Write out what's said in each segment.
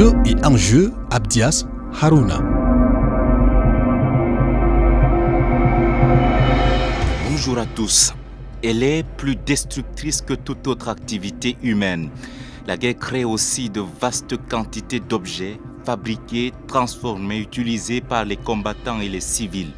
Jeu et jeu, Abdias Haruna. Bonjour à tous. Elle est plus destructrice que toute autre activité humaine. La guerre crée aussi de vastes quantités d'objets fabriqués, transformés, utilisés par les combattants et les civils.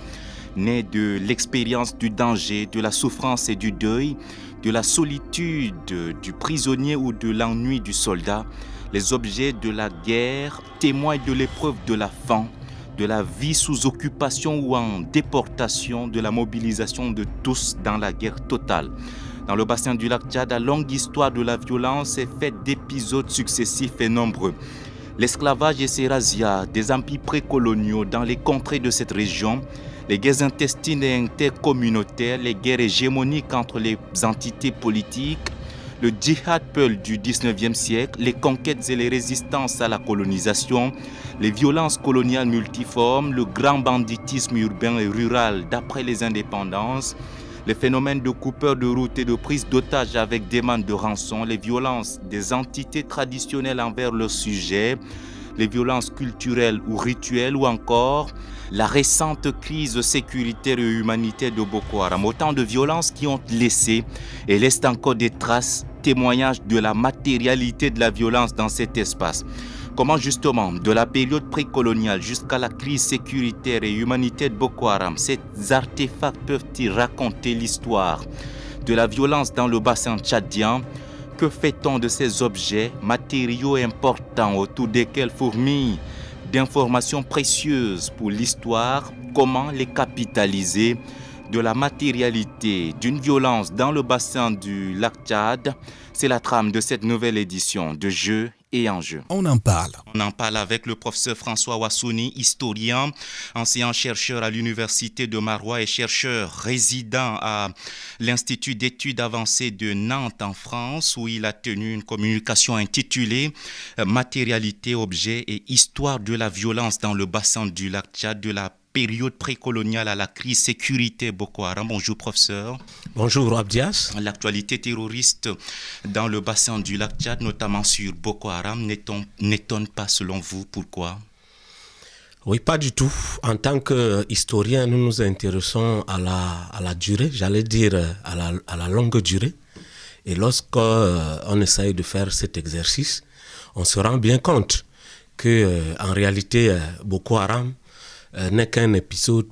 Née de l'expérience du danger, de la souffrance et du deuil, de la solitude du prisonnier ou de l'ennui du soldat, les objets de la guerre témoignent de l'épreuve de la faim, de la vie sous occupation ou en déportation, de la mobilisation de tous dans la guerre totale. Dans le bassin du lac Tchad, la longue histoire de la violence est faite d'épisodes successifs et nombreux. L'esclavage et ses razzias des empires précoloniaux dans les contrées de cette région, les guerres intestines et intercommunautaires, les guerres hégémoniques entre les entités politiques, le djihad peul du 19e siècle, les conquêtes et les résistances à la colonisation, les violences coloniales multiformes, le grand banditisme urbain et rural d'après les indépendances, les phénomènes de coupeurs de route et de prise d'otages avec demande de rançon, les violences des entités traditionnelles envers leurs sujets, les violences culturelles ou rituelles ou encore la récente crise sécuritaire et humanitaire de Boko Haram. Autant de violences qui ont laissé et laissent encore des traces témoignage de la matérialité de la violence dans cet espace. Comment justement, de la période précoloniale jusqu'à la crise sécuritaire et humanitaire de Boko Haram, ces artefacts peuvent-ils raconter l'histoire de la violence dans le bassin tchadien Que fait-on de ces objets, matériaux importants autour desquels fourmillent d'informations précieuses pour l'histoire Comment les capitaliser de la matérialité, d'une violence dans le bassin du lac Tchad, c'est la trame de cette nouvelle édition de Jeux et en jeu. On en parle. On en parle avec le professeur François Wassouni, historien, ancien chercheur à l'Université de Marois et chercheur résident à l'Institut d'études avancées de Nantes en France, où il a tenu une communication intitulée Matérialité, objet et histoire de la violence dans le bassin du lac Tchad de la période précoloniale à la crise sécurité Boko Haram. Bonjour professeur. Bonjour Abdias. L'actualité terroriste dans le bassin du lac Tchad, notamment sur Boko Haram, n'étonne pas selon vous. Pourquoi oui, pas du tout. En tant qu'historien, nous nous intéressons à la, à la durée, j'allais dire à la, longue durée. Et lorsqu'on euh, essaye de faire cet exercice, on se rend bien compte que euh, en réalité, euh, Boko Haram euh, n'est qu'un épisode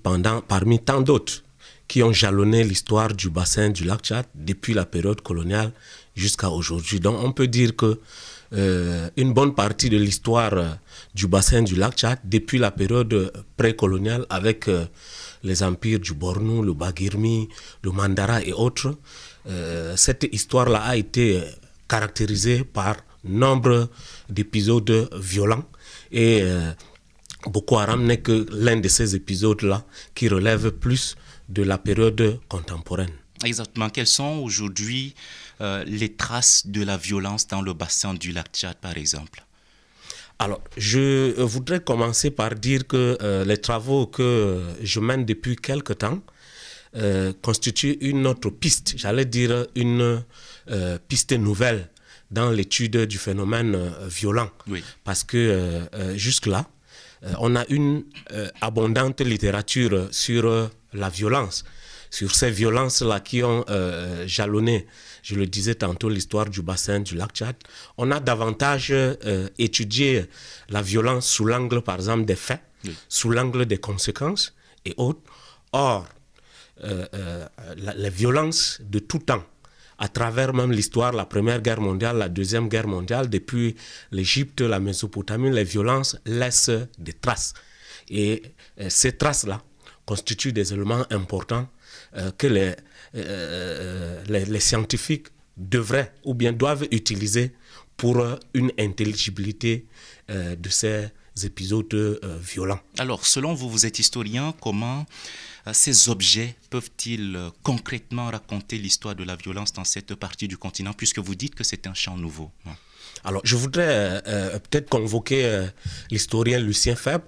parmi tant d'autres qui ont jalonné l'histoire du bassin du lac Tchad depuis la période coloniale jusqu'à aujourd'hui. Donc on peut dire que euh, une bonne partie de l'histoire euh, du bassin du lac Tchad depuis la période précoloniale avec les empires du Bornou, le Bagirmi, le Mandara et autres, cette histoire-là a été caractérisée par nombre d'épisodes violents et Boko Haram n'est que l'un de ces épisodes-là qui relève plus de la période contemporaine. Exactement. Quelles sont aujourd'hui euh, les traces de la violence dans le bassin du lac Tchad, par exemple alors, je euh, voudrais commencer par dire que euh, les travaux que je mène depuis quelque temps constituent une autre piste, j'allais dire une piste nouvelle dans l'étude du phénomène violent. Parce que jusque-là, euh, on a une euh, abondante littérature sur euh, la violence, sur ces violences-là qui ont jalonné, je le disais tantôt, l'histoire du bassin du lac Tchad. On a davantage étudié la violence sous l'angle, par exemple, des faits, sous l'angle des conséquences et autres. Or, la, violence de tout temps à travers même l'histoire, la Première Guerre mondiale, la Deuxième Guerre mondiale, depuis l'Égypte, la Mésopotamie, les violences laissent des traces. Et euh, ces traces-là constituent des éléments importants euh, que euh, les, les, scientifiques devraient ou bien doivent utiliser pour une intelligibilité de ces épisodes violents. Alors, selon vous, vous êtes historien, comment euh, ces objets peuvent-ils euh, concrètement raconter l'histoire de la violence dans cette partie du continent, puisque vous dites que c'est un champ nouveau Alors, je voudrais euh, peut-être convoquer l'historien Lucien Febvre,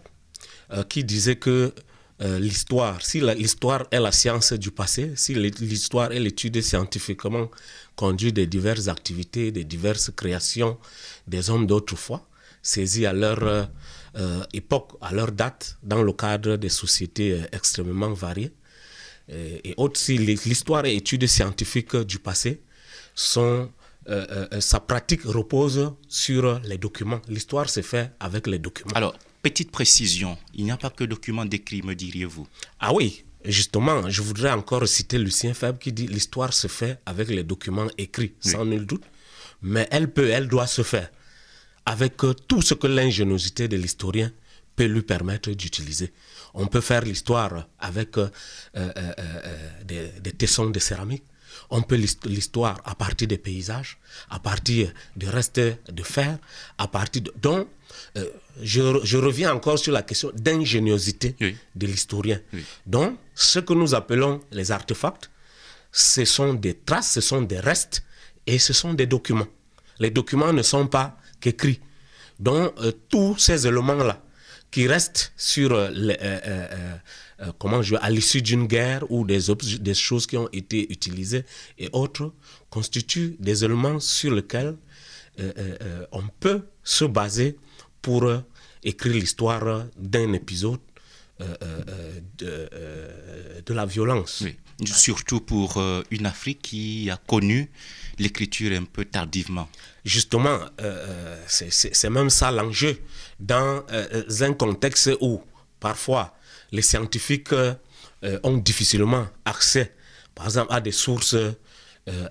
qui disait que l'histoire, si l'histoire est la science du passé, si l'histoire est l'étude scientifiquement conduite des diverses activités, des diverses créations des hommes d'autrefois, saisis à leur euh, époque, à leur date, dans le cadre des sociétés euh, extrêmement variées. Euh, et, aussi l'histoire et études scientifiques du passé sont sa pratique repose sur les documents. L'histoire se fait avec les documents. Alors, petite précision, il n'y a pas que documents décrits, me diriez-vous Ah oui, justement, je voudrais encore citer Lucien Fabre qui dit l'histoire se fait avec les documents écrits, sans nul doute, mais elle peut, elle doit se faire avec euh, tout ce que l'ingéniosité de l'historien peut lui permettre d'utiliser. On peut faire l'histoire avec euh, euh, des, tessons de céramique. On peut l'histoire à partir des paysages, à partir de restes de fer, à partir de... Donc, je, je, reviens encore sur la question d'ingéniosité de l'historien. Donc, ce que nous appelons les artefacts, ce sont des traces, ce sont des restes et ce sont des documents. Les documents ne sont pas écrit. Donc, euh, tous ces éléments-là qui restent sur, euh, euh, comment à l'issue d'une guerre ou des, des choses qui ont été utilisées et autres, constituent des éléments sur lesquels on peut se baser pour écrire l'histoire d'un épisode de, la violence surtout pour euh, une Afrique qui a connu l'écriture un peu tardivement. Justement, euh, euh, c'est même ça l'enjeu, dans un contexte où parfois les scientifiques ont difficilement accès, par exemple, à des sources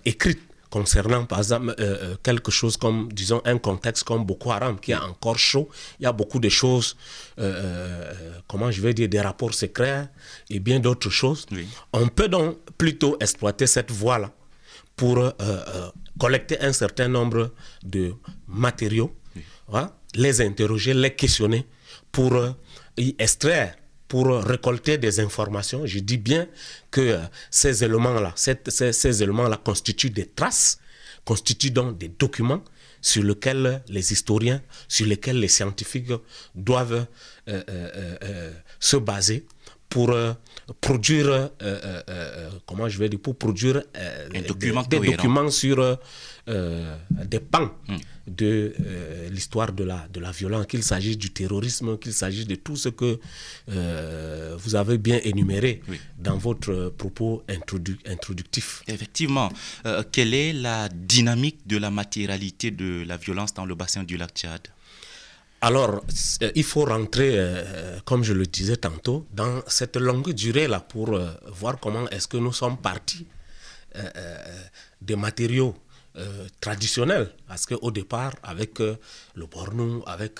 écrites concernant, par exemple, quelque chose comme, disons, un contexte comme Boko Haram, qui est encore chaud, il y a beaucoup de choses je vais dire, des rapports secrets et bien d'autres choses. On peut donc plutôt exploiter cette voie-là pour euh, euh, collecter un certain nombre de matériaux, hein, les interroger, les questionner pour euh, y extraire pour récolter des informations. Je dis bien que ces éléments-là, ces éléments-là constituent des traces, constituent donc des documents sur lequel les historiens, sur lequel les scientifiques doivent euh, euh, euh, se baser pour euh, produire, euh, euh, comment je vais produire document des, documents sur des pans hmm. de l'histoire de la, de la violence, qu'il s'agisse du terrorisme, qu'il s'agisse de tout ce que vous avez bien énuméré dans votre propos introductif. Effectivement, quelle est la dynamique de la matérialité de la violence dans le bassin du lac Tchad alors, euh, il faut rentrer, euh, euh, comme je le disais tantôt, dans cette longue durée-là pour voir comment est-ce que nous sommes partis des matériaux traditionnels. Parce qu'au départ, avec le Bornou, avec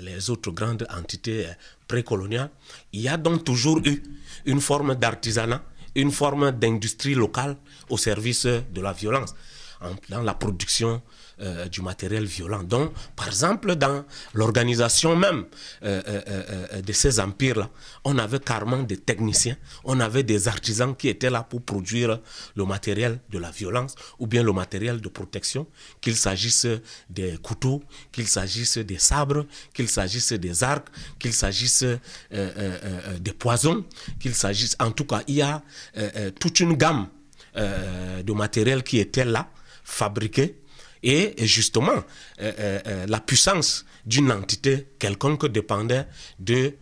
les autres grandes entités précoloniales, il y a donc toujours eu une forme d'artisanat, une forme d'industrie locale au service de la violence, dans la production euh, du matériel violent. Donc, par exemple, dans l'organisation même euh, euh, de ces empires-là, on avait carrément des techniciens, on avait des artisans qui étaient là pour produire le matériel de la violence ou bien le matériel de protection, qu'il s'agisse des couteaux, qu'il s'agisse des sabres, qu'il s'agisse des arcs, qu'il s'agisse des poisons, qu'il s'agisse... En tout cas, il y a toute une gamme de matériel qui était là, fabriqué, et justement, euh, euh, euh, la puissance d'une entité quelconque dépendait de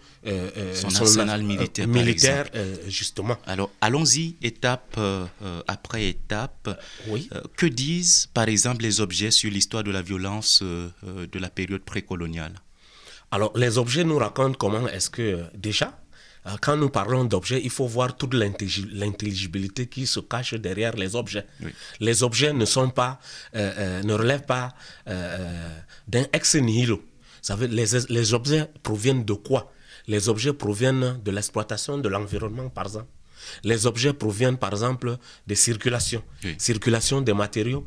son, arsenal militaire. militaire justement. Alors, allons-y étape après étape. Oui. que disent, par exemple, les objets sur l'histoire de la violence de la période précoloniale Alors, les objets nous racontent comment est-ce que, déjà, euh, quand nous parlons d'objets, il faut voir toute l'intelligibilité qui se cache derrière les objets. Les objets ne sont pas, euh, euh, ne relèvent pas d'un ex nihilo. Ça les, objets proviennent de quoi Les objets proviennent de l'exploitation de l'environnement, par exemple. Les objets proviennent par exemple des circulations, circulation des matériaux,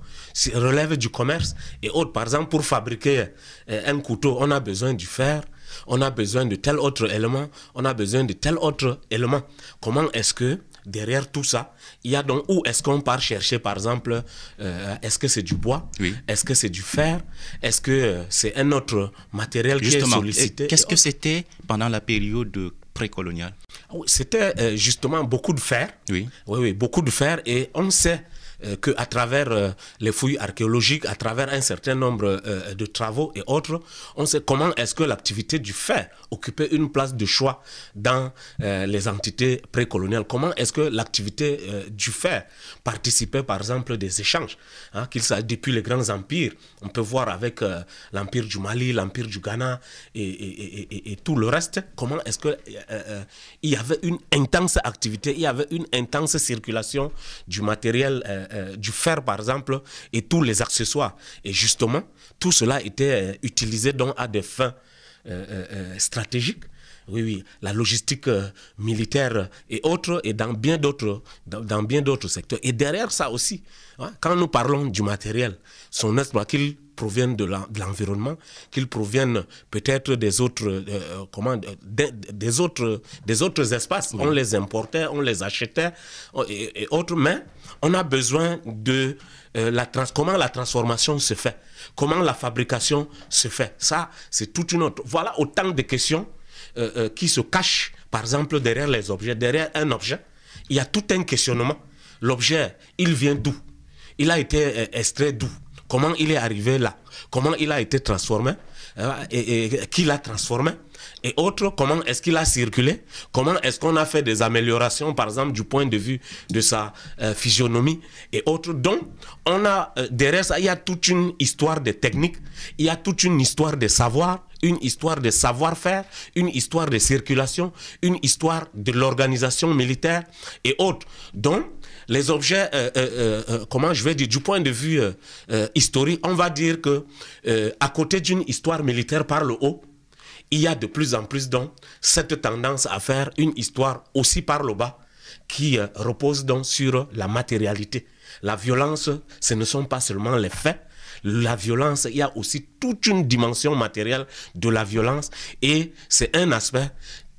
relève du commerce et autres. Par exemple, pour fabriquer un couteau, on a besoin du fer, on a besoin de tel autre élément, on a besoin de tel autre élément. Comment est-ce que derrière tout ça, il y a donc où est-ce qu'on part chercher, par exemple, euh, est-ce que c'est du bois Est-ce que c'est du fer Est-ce que euh, c'est un autre matériel qui est sollicité Qu'est-ce que c'était pendant la période précoloniale ah C'était euh, justement beaucoup de fer. Oui. Oui, oui, beaucoup de fer. Et on sait euh, qu'à travers euh, les fouilles archéologiques, à travers un certain nombre euh, de travaux et autres, on sait comment est-ce que l'activité du fer occupait une place de choix dans les entités précoloniales. Comment est-ce que l'activité du fer participait par exemple des échanges, hein, qu'il depuis les grands empires, on peut voir avec l'empire du Mali, l'empire du Ghana et, tout le reste, comment est-ce que il y avait une intense activité, il y avait une intense circulation du matériel euh, du fer, par exemple, et tous les accessoires. Et justement, tout cela était euh, utilisé donc, à des fins euh, stratégiques oui, oui, la logistique euh, militaire et autres, et dans bien d'autres, dans, bien d'autres secteurs. Et derrière ça aussi, hein, quand nous parlons du matériel, son espoir qu'il provienne de l'environnement, qu'il provienne peut-être des autres euh, euh, des, autres des autres espaces. On les importait, on les achetait oh, et, autrement autres. Mais on a besoin de la trans comment la transformation se fait, comment la fabrication se fait. Ça, c'est toute une autre. Voilà autant de questions euh, euh, qui se cache, par exemple, derrière les objets. Derrière un objet, il y a tout un questionnement. L'objet, il vient d'où Il a été euh, extrait d'où Comment il est arrivé là Comment il a été transformé et, qui l'a transformé et autre, comment est-ce qu'il a circulé Comment est-ce qu'on a fait des améliorations, par exemple, du point de vue de sa physionomie et autres Donc, on a, derrière ça, il y a toute une histoire de techniques, il y a toute une histoire de savoir une histoire de savoir-faire, une histoire de circulation, une histoire de l'organisation militaire et autres. Donc, les objets, euh, euh, euh, comment je vais dire, du point de vue historique, on va dire que à côté d'une histoire militaire par le haut, il y a de plus en plus donc cette tendance à faire une histoire aussi par le bas qui repose donc sur la matérialité. La violence, ce ne sont pas seulement les faits, la violence, il y a aussi toute une dimension matérielle de la violence et c'est un aspect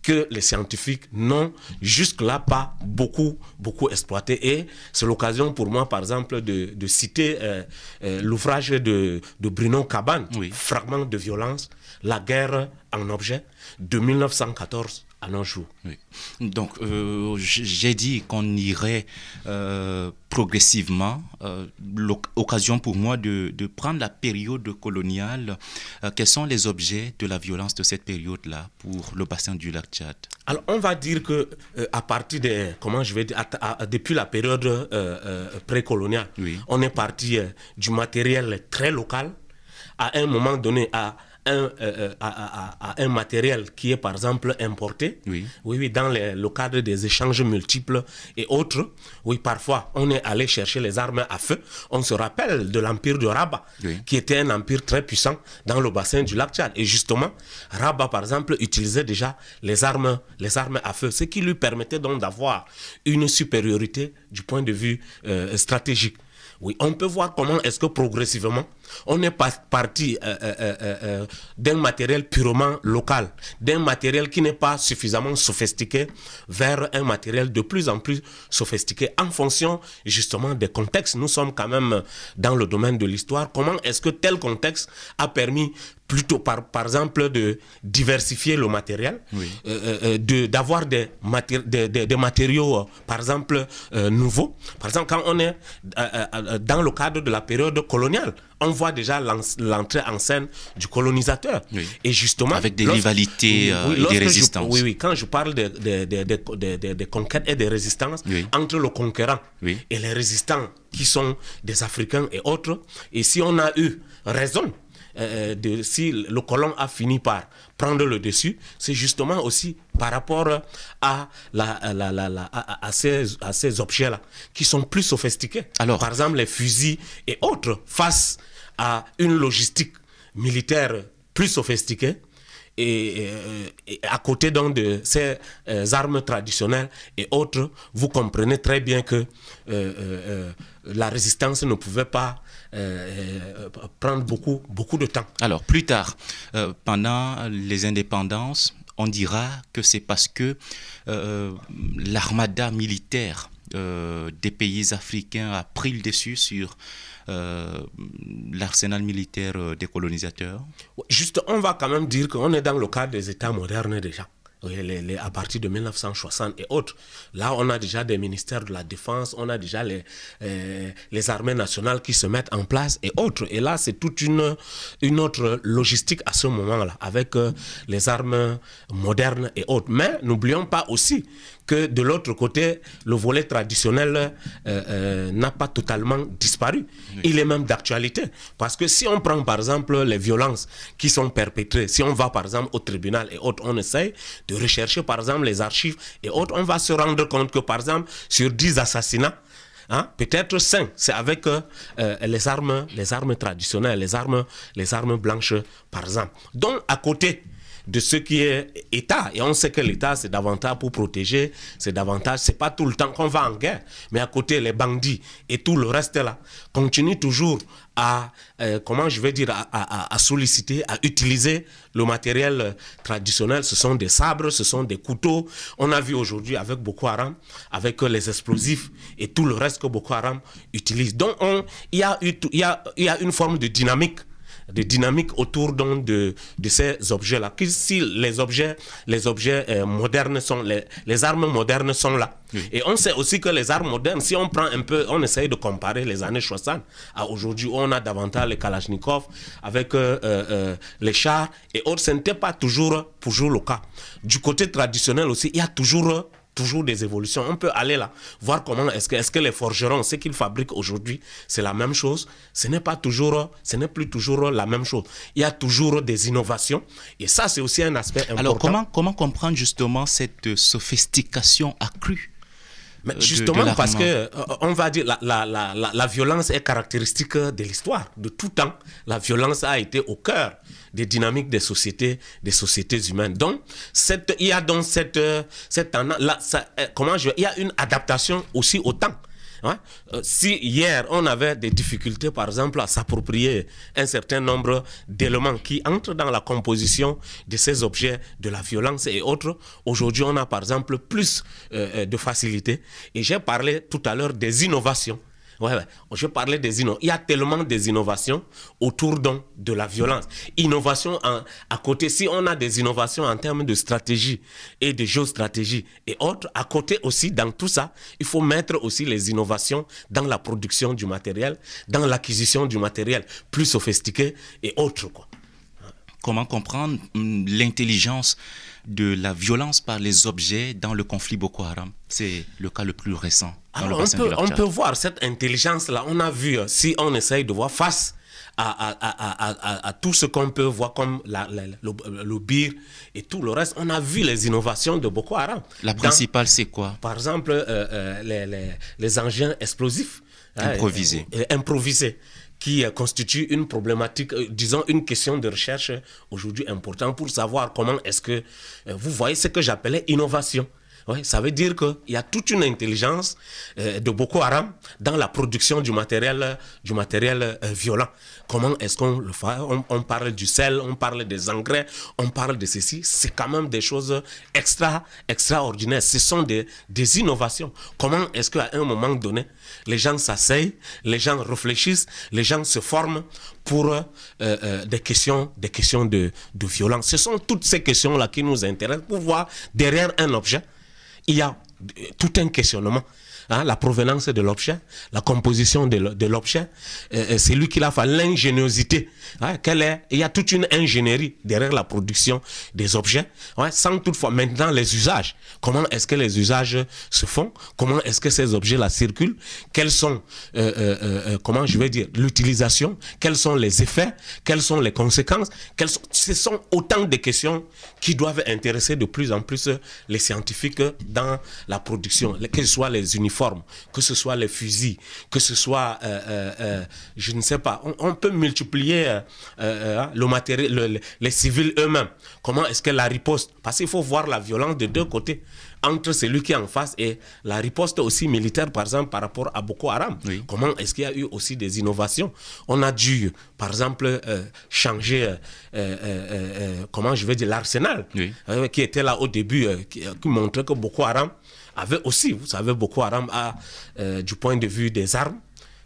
que les scientifiques n'ont jusque-là pas beaucoup, beaucoup exploité. Et c'est l'occasion pour moi, par exemple, de, citer euh, euh, l'ouvrage de, Bruno Cabane, oui. Fragment de violence, La guerre en objet, de 1914 à l'enjou. Oui. Donc, euh, j'ai dit qu'on irait euh, progressivement. Euh, L'occasion pour moi de, prendre la période coloniale. quels sont les objets de la violence de cette période-là pour le bassin du lac Tchad Alors, on va dire que à partir des, comment je vais dire, depuis la période précoloniale, oui. on est parti du matériel très local à un moment donné à un, euh, euh, à, un matériel qui est par exemple importé, oui, oui, dans le cadre des échanges multiples et autres, oui, parfois on est allé chercher les armes à feu. On se rappelle de l'empire de Rabat, qui était un empire très puissant dans le bassin du lac Tchad. Et justement, Rabat, par exemple, utilisait déjà les armes, les armes à feu, ce qui lui permettait donc d'avoir une supériorité du point de vue euh, stratégique. Oui, on peut voir comment est-ce que progressivement, on est parti euh, euh, euh, d'un matériel purement local, d'un matériel qui n'est pas suffisamment sophistiqué vers un matériel de plus en plus sophistiqué en fonction justement des contextes. Nous sommes quand même dans le domaine de l'histoire. Comment est-ce que tel contexte a permis plutôt par, par exemple de diversifier le matériel, d'avoir des, des, des, matériaux, par exemple, nouveaux. Par exemple, quand on est dans le cadre de la période coloniale, on voit déjà l'entrée en scène du colonisateur. Et justement... Avec des rivalités euh, et des résistances. oui, oui, quand je parle des des conquêtes et des résistances entre le conquérant et les résistants qui sont des Africains et autres, et si on a eu raison euh, euh, de, si le colon a fini par prendre le dessus, c'est justement aussi par rapport à, la, la, la, à, ces, à ces objets-là qui sont plus sophistiqués. Alors, par exemple, les fusils et autres face à une logistique militaire plus sophistiquée. Et, euh, à côté donc de ces euh, armes traditionnelles et autres, vous comprenez très bien que euh, la résistance ne pouvait pas prendre beaucoup, beaucoup de temps. Alors plus tard, pendant les indépendances, on dira que c'est parce que l'armada militaire euh, des pays africains a pris le dessus sur euh, l'arsenal militaire euh, des colonisateurs Juste, on va quand même dire qu'on est dans le cadre des États modernes déjà à partir de 1960 et autres. Là, on a déjà des ministères de la Défense, on a déjà les, euh, les armées nationales qui se mettent en place et autres. Et là, c'est toute une, une autre logistique à ce moment-là, avec euh, les armes modernes et autres. Mais n'oublions pas aussi que de l'autre côté, le volet traditionnel euh, n'a pas totalement disparu. Il est même d'actualité. Parce que si on prend par exemple les violences qui sont perpétrées, si on va par exemple au tribunal et autres, on essaye rechercher par exemple les archives et autres, on va se rendre compte que par exemple sur 10 assassinats, hein, peut-être 5, c'est avec euh, euh, les, armes, les armes traditionnelles, les armes, les armes blanches par exemple. Donc à côté de ce qui est État. Et on sait que l'État, c'est davantage pour protéger, c'est davantage, c'est pas tout le temps qu'on va en guerre, mais à côté, les bandits et tout le reste là continuent toujours à, euh, comment je vais dire, à, solliciter, à utiliser le matériel euh, traditionnel. Ce sont des sabres, ce sont des couteaux. On a vu aujourd'hui avec Boko Haram, avec euh, les explosifs et tout le reste que Boko Haram utilise. Donc, il y, y, a, y a une forme de dynamique des dynamiques autour donc de, de ces objets-là. Si les objets, les objets euh, modernes sont, les, les, armes modernes sont là. Et on sait aussi que les armes modernes, si on prend un peu, on essaye de comparer les années 60 à aujourd'hui, où on a davantage les Kalachnikov avec euh, euh, les chars et autres, ce n'était pas toujours, toujours le cas. Du côté traditionnel aussi, il y a toujours toujours des évolutions. On peut aller là, voir comment est-ce que, les forgerons, ce qu'ils fabriquent aujourd'hui, c'est la même chose. Ce n'est pas toujours, ce n'est plus toujours la même chose. Il y a toujours des innovations. Et ça, c'est aussi un aspect important. Alors, comment, comment comprendre justement cette euh, sophistication accrue euh, justement, parce que, euh, on va dire, la, la, la, la violence est caractéristique de l'histoire, de tout temps. La violence a été au cœur des dynamiques des sociétés, des sociétés humaines. Donc, cette, il y a donc cette, euh, comment je, il y a une adaptation aussi au temps. Hein? Euh, si hier on avait des difficultés, par exemple, à s'approprier un certain nombre d'éléments qui entrent dans la composition de ces objets de la violence et autres, aujourd'hui on a par exemple plus euh, euh, de facilité. Et j'ai parlé tout à l'heure des innovations. Ouais, Je parlais des innovations. Il y a tellement des innovations autour donc de la violence. Innovation à côté, si on a des innovations en termes de stratégie et de géostratégie et autres, à côté aussi, dans tout ça, il faut mettre aussi les innovations dans la production du matériel, dans l'acquisition du matériel plus sophistiqué et autres. Quoi. Comment comprendre hum, l'intelligence de la violence par les objets dans le conflit Boko Haram. C'est le cas le plus récent. Alors, on, peut, on peut voir cette intelligence-là. On a vu, euh, si on essaye de voir face à, à, à, à, tout ce qu'on peut voir comme la, le, euh, le, BIR et tout le reste. On a vu les innovations de Boko Haram. La principale, c'est quoi Par exemple, euh, les, les, les, engins explosifs. Improvisés. improvisés qui constitue une problématique, euh, disons une question de recherche aujourd'hui importante pour savoir comment est-ce que euh, vous voyez ce que j'appelais innovation. Ouais, ça veut dire qu'il y a toute une intelligence euh, de Boko Haram dans la production du matériel, du matériel euh, violent. Comment est-ce qu'on le fait on, parle du sel, on parle des engrais, on parle de ceci. C'est quand même des choses extra, extraordinaires. Ce sont des, des innovations. Comment est-ce qu'à un moment donné, les gens s'asseyent, les gens réfléchissent, les gens se forment pour euh, des questions, des questions de, de violence. Ce sont toutes ces questions-là qui nous intéressent pour voir derrière un objet il y a tout un questionnement Hein, la provenance de l'objet, la composition de l'objet, euh, euh, c'est lui qui l'a fait, l'ingéniosité. Hein, est, il y a toute une ingénierie derrière la production des objets, sans toutefois maintenant les usages. Comment est-ce que les usages se font Comment est-ce que ces objets la circulent Quels sont, euh, comment je vais dire, l'utilisation Quels sont les effets Quelles sont les conséquences Ce sont autant de questions qui doivent intéresser de plus en plus les scientifiques dans la production, que soient les universités que ce soit les fusils, que ce soit, euh, euh, euh, je ne sais pas, on, peut multiplier hein, le matériel, les civils eux-mêmes. Comment est-ce que la riposte Parce qu'il faut voir la violence de deux côtés entre celui qui est en face et la riposte aussi militaire, par exemple, par rapport à Boko Haram. Comment est-ce qu'il y a eu aussi des innovations On a dû, par exemple, changer, comment je vais dire, l'arsenal qui était là au début, qui, montrait que Boko Haram avait aussi, vous savez, beaucoup, Haram a, euh, du point de vue des armes,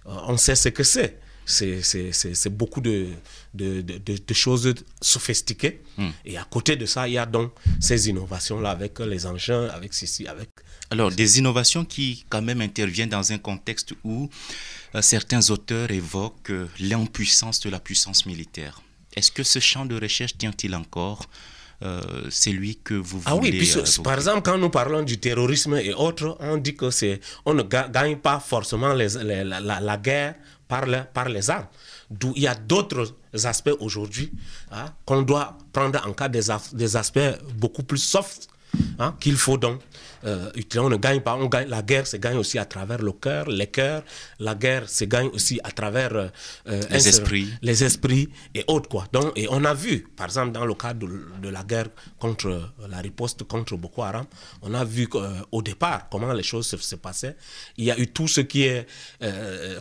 euh, on sait ce que c'est. C'est beaucoup de, de, de, choses sophistiquées. Hmm. Et à côté de ça, il y a donc ces innovations-là avec les engins, avec ceci, avec... Alors, des innovations qui quand même interviennent dans un contexte où euh, certains auteurs évoquent l'impuissance de la puissance militaire. Est-ce que ce champ de recherche tient-il encore euh, c'est lui que vous voulez... Ah oui, euh, par exemple, quand nous parlons du terrorisme et autres, on dit que c'est on ne gagne pas forcément les, la, guerre par, par les armes. D'où il y a d'autres aspects aujourd'hui hein, qu'on doit prendre en cas des, aspects beaucoup plus soft hein, qu'il faut donc on euh, ne gagne pas. la guerre se gagne aussi à travers le cœur, les cœurs. La guerre se gagne aussi à travers euh, euh, les, esprits. les esprits et autres. Quoi. Donc, et on a vu, par exemple, dans le cadre de, la guerre contre la riposte contre Boko Haram, on a vu au départ comment les choses se, se, passaient. Il y a eu tout ce qui, est,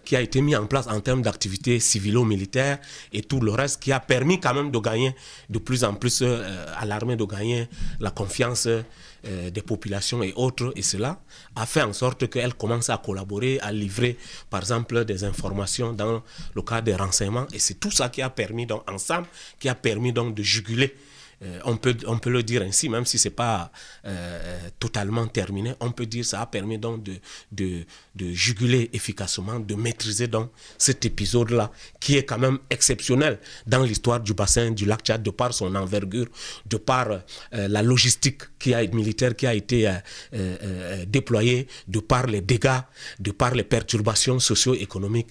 qui a été mis en place en termes d'activités civilo-militaires et tout le reste qui a permis quand même de gagner de plus en plus à l'armée de gagner la confiance euh, des populations et autres, et cela a fait en sorte qu'elles commencent à collaborer, à livrer, par exemple, des informations dans le cadre des renseignements. Et c'est tout ça qui a permis, donc, ensemble, qui a permis donc de juguler euh, on, peut, on peut le dire ainsi, même si ce n'est pas euh, euh, totalement terminé, on peut dire ça a permis donc de, de, juguler efficacement, de maîtriser donc cet épisode-là, qui est quand même exceptionnel dans l'histoire du bassin du lac Tchad, de par son envergure, de par la logistique qui a, militaire qui a été déployée, de par les dégâts, de par les perturbations socio-économiques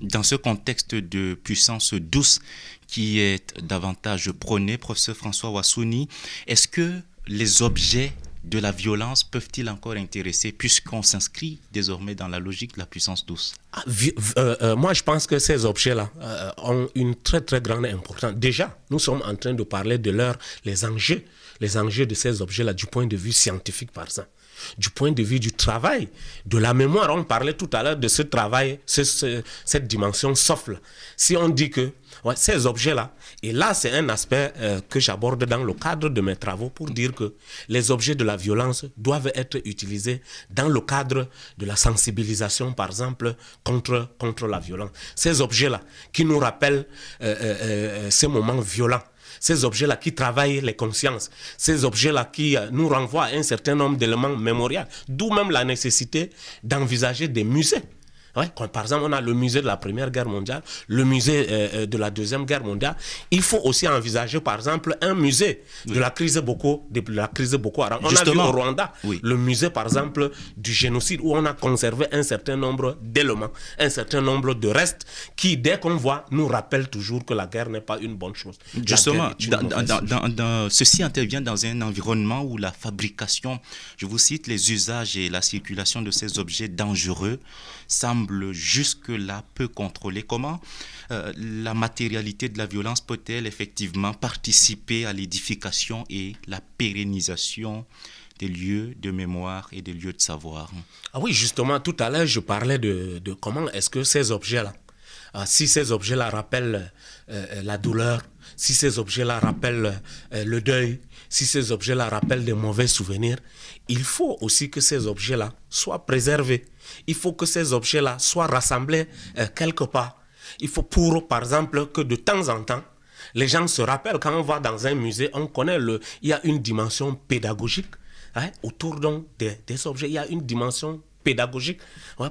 dans ce contexte de puissance douce qui est davantage prôné, professeur François Wassouni, est-ce que les objets de la violence peuvent-ils encore intéresser puisqu'on s'inscrit désormais dans la logique de la puissance douce ah, euh, euh, Moi, je pense que ces objets-là euh, ont une très très grande importance. Déjà, nous sommes en train de parler de leurs les enjeux, les enjeux de ces objets-là du point de vue scientifique par exemple du point de vue du travail, de la mémoire. On parlait tout à l'heure de ce travail, cette dimension soft. Si on dit que ces objets-là, et là c'est un aspect euh, que j'aborde dans le cadre de mes travaux pour dire que les objets de la violence doivent être utilisés dans le cadre de la sensibilisation, par exemple, contre, contre la violence. Ces objets-là qui nous rappellent euh, euh, ces moments violents ces objets-là qui travaillent les consciences, ces objets-là qui euh, nous renvoient à un certain nombre d'éléments mémoriels, d'où même la nécessité d'envisager des musées. Ouais, par exemple, on a le musée de la Première Guerre mondiale, le musée euh, euh, de la Deuxième Guerre mondiale. Il faut aussi envisager, par exemple, un musée de la crise Boko, de la crise Boko Haram. On a vu au Rwanda le musée, par exemple, du génocide où on a conservé un certain nombre d'éléments, un certain nombre de restes qui, dès qu'on voit, nous rappellent toujours que la guerre n'est pas une bonne chose. Justement, ceci intervient dans un environnement où la fabrication, je vous cite, les usages et la circulation de ces objets dangereux semble jusque-là peu contrôlée. Comment euh, la matérialité de la violence peut-elle effectivement participer à l'édification et la pérennisation des lieux de mémoire et des lieux de savoir. Ah oui, justement, tout à l'heure, je parlais de, de comment est-ce que ces objets-là ah, si ces objets-là rappellent euh, euh, la douleur, si ces objets-là rappellent euh, le deuil, si ces objets-là rappellent des mauvais souvenirs, il faut aussi que ces objets-là soient préservés. Il faut que ces objets-là soient rassemblés quelque part. Il faut pour, par exemple, que de temps en temps, les gens se rappellent quand on va dans un musée, on connaît le. Il y a une dimension pédagogique hein, autour donc des, des, objets. Il y a une dimension pédagogique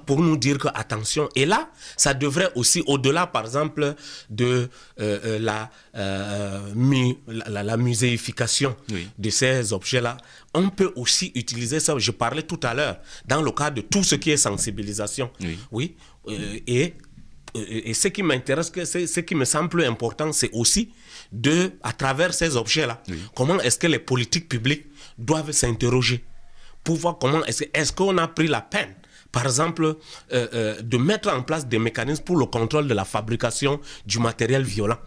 pour nous dire que attention. Et là, ça devrait aussi, au-delà par exemple de euh, euh, euh, la, la, muséification de ces objets-là, on peut aussi utiliser ça. Je parlais tout à l'heure dans le cadre de tout ce qui est sensibilisation. Oui. et, ce qui m'intéresse, ce qui me semble important, c'est aussi de, à travers ces objets-là, comment est-ce que les politiques publiques doivent s'interroger voir comment est-ce qu'on a pris la peine par exemple, euh, euh, de mettre en place des mécanismes pour le contrôle de la fabrication du matériel violent.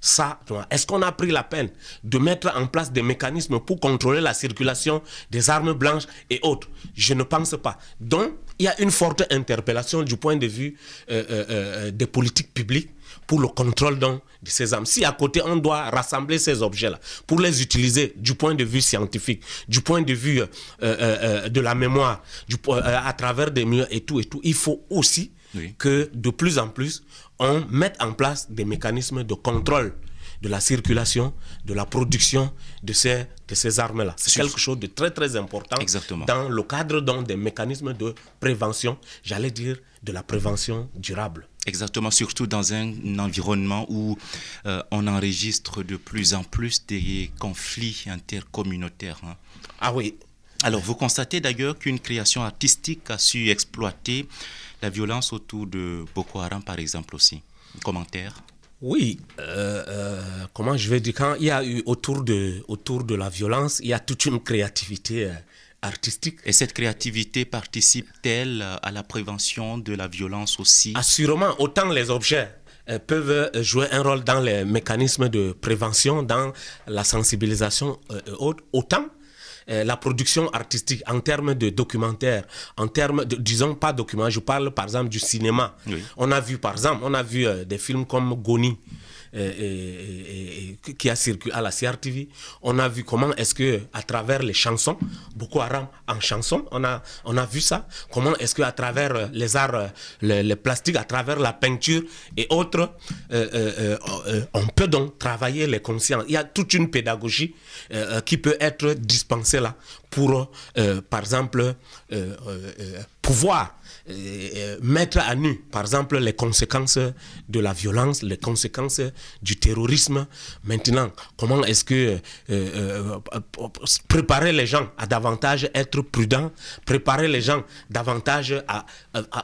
Ça, est-ce qu'on a pris la peine de mettre en place des mécanismes pour contrôler la circulation des armes blanches et autres Je ne pense pas. Donc, il y a une forte interpellation du point de vue euh, des politiques publiques pour le contrôle donc de ces armes. Si à côté, on doit rassembler ces objets-là pour les utiliser du point de vue scientifique, du point de vue euh, euh, euh, de la mémoire, du, à travers des murs et tout, et tout, il faut aussi que de plus en plus, on mette en place des mécanismes de contrôle de la circulation, de la production de ces, de ces armes-là. C'est quelque chose de très très important dans le cadre donc, des mécanismes de prévention, j'allais dire de la prévention durable. Exactement, surtout dans un, environnement où euh, on enregistre de plus en plus des conflits intercommunautaires. Hein. Ah oui. Alors, vous constatez d'ailleurs qu'une création artistique a su exploiter la violence autour de Boko Haram, par exemple, aussi. commentaire oui, euh, euh, comment je vais dire, quand il y a eu autour de, autour de la violence, il y a toute une créativité artistique. Et cette créativité participe-t-elle euh, à la prévention de la violence aussi Assurément, autant les objets euh, peuvent euh, jouer un rôle dans les mécanismes de prévention, dans la sensibilisation autant la production artistique en termes de documentaires, en termes de, disons pas documentaire, je parle par exemple du cinéma. On a vu par exemple, on a vu des films comme Goni, qui a circulé à la CRTV. On a vu comment est-ce que, à travers les chansons, à Haram en chansons, on a, on a vu ça. Comment est-ce que, à travers les arts, les, plastiques, à travers la peinture et autres, euh, euh, euh, on peut donc travailler les consciences. Il y a toute une pédagogie qui peut être dispensée là pour, par exemple, pouvoir mettre à nu, par exemple, les conséquences de la violence, les conséquences du terrorisme. Maintenant, comment est-ce que euh, euh, préparer les gens à davantage être prudents, préparer les gens davantage à,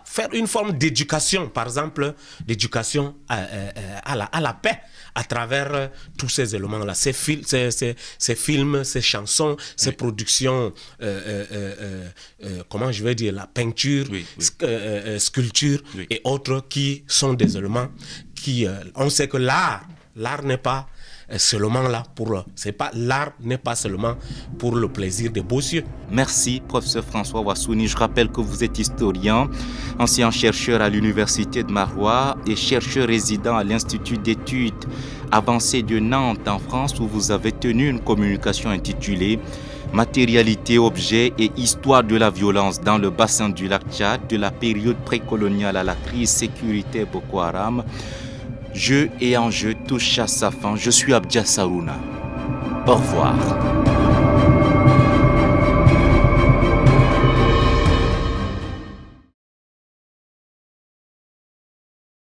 faire une forme d'éducation, par exemple, d'éducation à, euh, à, la, à la paix à travers euh, tous ces éléments-là, ces, ces, films, ces chansons, ces productions, euh, euh, comment je vais dire, la peinture, sculpture et autres qui sont des éléments qui, on sait que l'art, l'art n'est pas seulement là pour... C'est pas L'art n'est pas seulement pour le plaisir des beaux yeux. Merci, professeur François Wassouni. Je rappelle que vous êtes historien, ancien chercheur à l'Université de Marois et chercheur résident à l'Institut d'études avancées de Nantes en France où vous avez tenu une communication intitulée matérialité, objet et histoire de la violence dans le bassin du lac Tchad, de la période précoloniale à la crise sécurité Boko Haram, Jeu et enjeu touche à sa fin. Je suis Abdias Saouna. Au revoir.